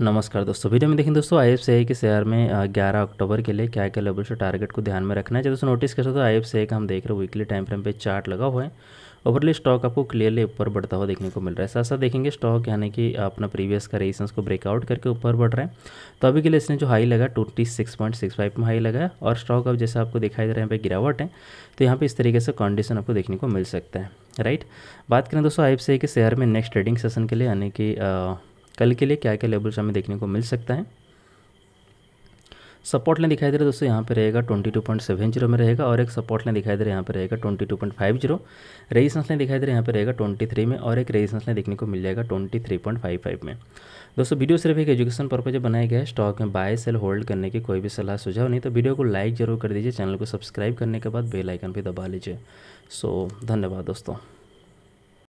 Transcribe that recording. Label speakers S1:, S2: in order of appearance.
S1: नमस्कार दोस्तों वीडियो में देखें दोस्तों आई एफ के शेयर में 11 अक्टूबर के लिए क्या क्या लेवल से टारगेट को ध्यान में रखना है जब दोस्तों नोटिस कर सकते हो तो आई एफ का हम देख रहे हैं वीकली टाइम फ्रेम पे चार्ट लगा हुआ है ओवरली स्टॉक आपको क्लियरली ऊपर बढ़ता हुआ देखने को मिल रहा है साथ साथ देखेंगे स्टॉक यानी कि अपना प्रीवियस का रेजिस्टेंस को ब्रेकआउट करके ऊपर बढ़ रहा है तो अभी के लिए इसने जो हाई लगा twenty six point six five में हाई लगा और स्टॉक अब जैसे आपको दिखाई दे रहा है यहाँ पे गिरावट है तो यहाँ पे इस तरीके से कंडीशन आपको देखने को मिल सकता है राइट बात करें दोस्तों आई के शेयर में नेक्स्ट ट्रेडिंग सेशन के लिए यानी कि कल के लिए क्या क्या लेवल्स हमें देखने को मिल सकता है सपोर्ट लाइन दिखाई दे रहा है दोस्तों यहाँ पे रहेगा 22.70 में रहेगा और एक सपोर्ट लाइन दिखाई दे रहा है यहाँ पे रहेगा 22.50 रेजिस्टेंस लाइन दिखाई दे रहा है यहाँ पे रहेगा 23 में और एक रेजिस्टेंस लाइन देखने को मिल जाएगा 23.55 में दोस्तों वीडियो सिर्फ एक एजुकेशन पर्पज पर बनाया गया है स्टॉक में बाय सेल होल्ड करने की कोई भी सलाह सुझाव नहीं तो वीडियो को लाइक जरूर कर दीजिए चैनल को सब्सक्राइब करने के बाद बेलाइकन भी दबा लीजिए सो धन्यवाद दोस्तों